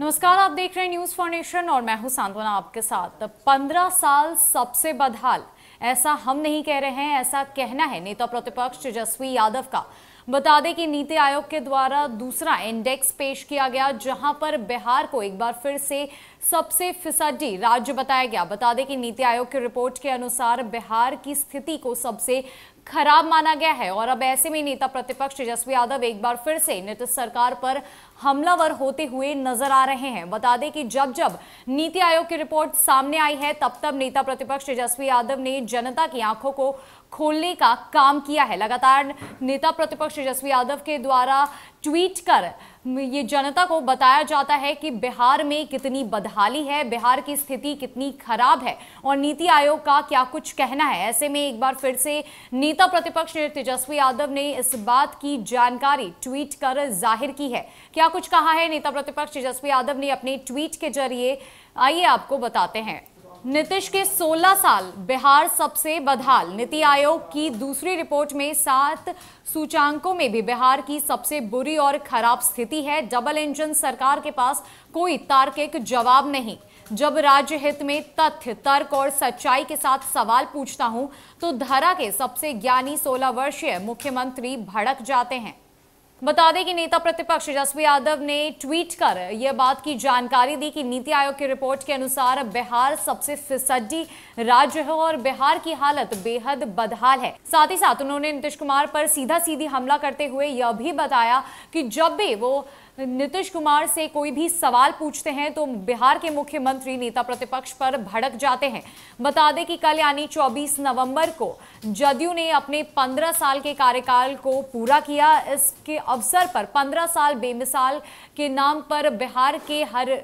नमस्कार आप देख रहे हैं न्यूज फॉर और मैं हूं सांत्वना आपके साथ तो पंद्रह साल सबसे बदहाल ऐसा हम नहीं कह रहे हैं ऐसा कहना है नेता प्रतिपक्ष तेजस्वी यादव का बता दें कि नीति आयोग के द्वारा दूसरा इंडेक्स पेश किया गया जहां पर बिहार को एक बार फिर से सबसे फिसड्डी राज्य बताया गया बता दें कि नीति आयोग की रिपोर्ट के अनुसार बिहार की स्थिति को सबसे खराब माना गया है और अब ऐसे में नेता प्रतिपक्ष तेजस्वी यादव एक बार फिर से नीतीश सरकार पर हमलावर होते हुए नजर आ रहे हैं बता दें कि जब जब नीति आयोग की रिपोर्ट सामने आई है तब तब नेता प्रतिपक्ष तेजस्वी यादव ने जनता की आंखों को खोलने का काम किया है लगातार नेता प्रतिपक्ष तेजस्वी यादव के द्वारा ट्वीट कर ये जनता को बताया जाता है कि बिहार में कितनी बदहाली है बिहार की स्थिति कितनी खराब है और नीति आयोग का क्या कुछ कहना है ऐसे में एक बार फिर से नेता प्रतिपक्ष तेजस्वी यादव ने इस बात की जानकारी ट्वीट कर जाहिर की है क्या कुछ कहा है नेता प्रतिपक्ष तेजस्वी यादव ने अपने ट्वीट के जरिए आइए आपको बताते हैं नीतीश के 16 साल बिहार सबसे बदहाल नीति आयोग की दूसरी रिपोर्ट में सात सूचांकों में भी बिहार की सबसे बुरी और खराब स्थिति है डबल इंजन सरकार के पास कोई तार्किक जवाब नहीं जब राज्य हित में तथ्य तर्क और सच्चाई के साथ सवाल पूछता हूं तो धरा के सबसे ज्ञानी 16 वर्षीय मुख्यमंत्री भड़क जाते हैं बता दें कि नेता प्रतिपक्ष तेजस्वी यादव ने ट्वीट कर यह बात की जानकारी दी कि नीति आयोग की रिपोर्ट के अनुसार बिहार सबसे फिसड्डी राज्य है और बिहार की हालत बेहद बदहाल है साथ ही साथ उन्होंने नीतीश कुमार पर सीधा सीधी हमला करते हुए यह भी बताया कि जब भी वो नीतीश कुमार से कोई भी सवाल पूछते हैं तो बिहार के मुख्यमंत्री नेता प्रतिपक्ष पर भड़क जाते हैं बता दें कि कल यानी 24 नवंबर को जदयू ने अपने 15 साल के कार्यकाल को पूरा किया इसके अवसर पर पंद्रह साल बेमिसाल के नाम पर बिहार के हर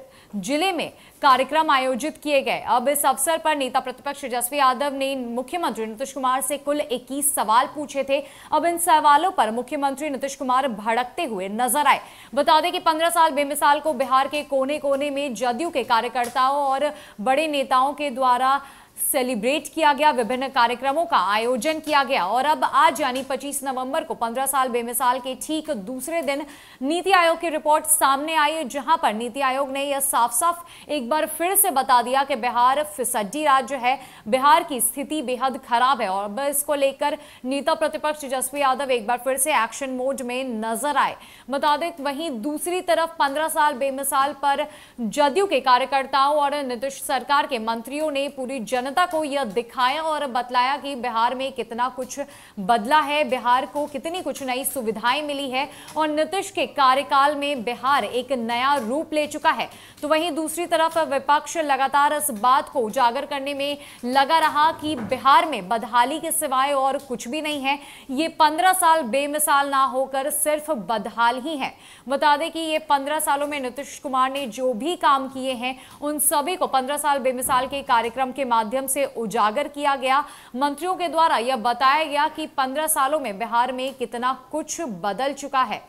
जिले में कार्यक्रम आयोजित किए गए अब इस अवसर पर नेता प्रतिपक्ष तेजस्वी यादव ने मुख्यमंत्री नीतीश कुमार से कुल 21 सवाल पूछे थे अब इन सवालों पर मुख्यमंत्री नीतीश कुमार भड़कते हुए नजर आए बता दें कि 15 साल बेमिसाल को बिहार के कोने कोने में जदयू के कार्यकर्ताओं और बड़े नेताओं के द्वारा सेलिब्रेट किया गया विभिन्न कार्यक्रमों का आयोजन किया गया और अब आज यानी 25 नवंबर को 15 साल बेमिसाल के ठीक दूसरे दिन नीति आयोग की रिपोर्ट सामने आई जहां पर नीति आयोग ने यह साफ साफ एक बार फिर से बता दिया कि बिहार फिसड्डी राज्य है बिहार की स्थिति बेहद खराब है और अब इसको लेकर नेता प्रतिपक्ष तेजस्वी यादव एक बार फिर से एक्शन मोड में नजर आए बता दें वहीं दूसरी तरफ पंद्रह साल बेमिसाल पर जदयू के कार्यकर्ताओं और नीतीश सरकार के मंत्रियों ने पूरी जन जनता को यह दिखाया और बतलाया कि बिहार में कितना कुछ बदला है बिहार को कितनी कुछ नई सुविधाएं मिली है और नीतीश के कार्यकाल में बिहार एक नया रूप ले चुका है तो वहीं दूसरी तरफ विपक्ष लगातार इस बात को उजागर करने में लगा रहा कि बिहार में बदहाली के सिवाय और कुछ भी नहीं है ये पंद्रह साल बेमिसाल ना होकर सिर्फ बदहाल ही है बता दें कि ये पंद्रह सालों में नीतीश कुमार ने जो भी काम किए हैं उन सभी को पंद्रह साल बेमिसाल के कार्यक्रम के माध्यम माध्यम से उजागर किया गया मंत्रियों के द्वारा यह बताया गया कि पंद्रह सालों में बिहार में कितना कुछ बदल चुका है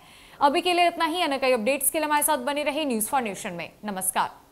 अभी के लिए इतना ही अन्य कई अपडेट्स के लिए हमारे साथ बने रहे न्यूज फॉर नेशन में नमस्कार